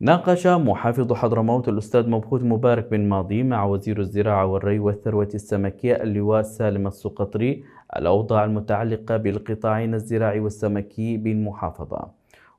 ناقش محافظ حضرموت الأستاذ مبخوت مبارك بن ماضي مع وزير الزراعة والري والثروة السمكية اللواء سالم السقطري الأوضاع المتعلقة بالقطاعين الزراعي والسمكي بالمحافظة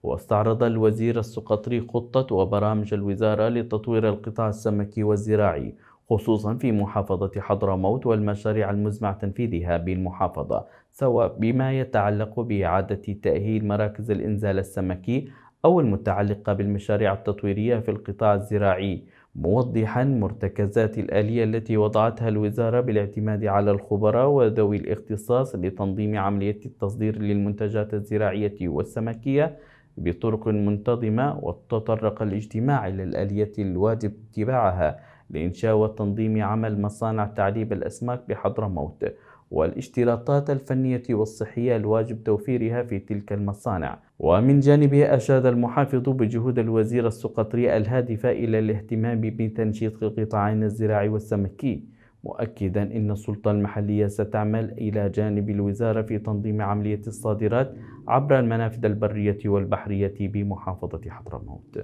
واستعرض الوزير السقطري خطة وبرامج الوزارة لتطوير القطاع السمكي والزراعي خصوصا في محافظة حضرموت والمشاريع المزمع تنفيذها بالمحافظة سواء بما يتعلق بإعادة تأهيل مراكز الإنزال السمكي أو المتعلقة بالمشاريع التطويرية في القطاع الزراعي موضحا مرتكزات الآلية التي وضعتها الوزارة بالاعتماد على الخبراء وذوي الاختصاص لتنظيم عملية التصدير للمنتجات الزراعية والسمكية بطرق منتظمة وتطرق الاجتماع إلى الآلية الواجب اتباعها لإنشاء وتنظيم عمل مصانع تعذيب الأسماك بحضرموت والاشتراطات الفنية والصحية الواجب توفيرها في تلك المصانع ومن جانبه أشاد المحافظ بجهود الوزير السقطري الهادفة إلى الاهتمام بتنشيط القطاعين الزراعي والسمكي مؤكدا أن السلطة المحلية ستعمل إلى جانب الوزارة في تنظيم عملية الصادرات عبر المنافذ البرية والبحرية بمحافظة حضرموت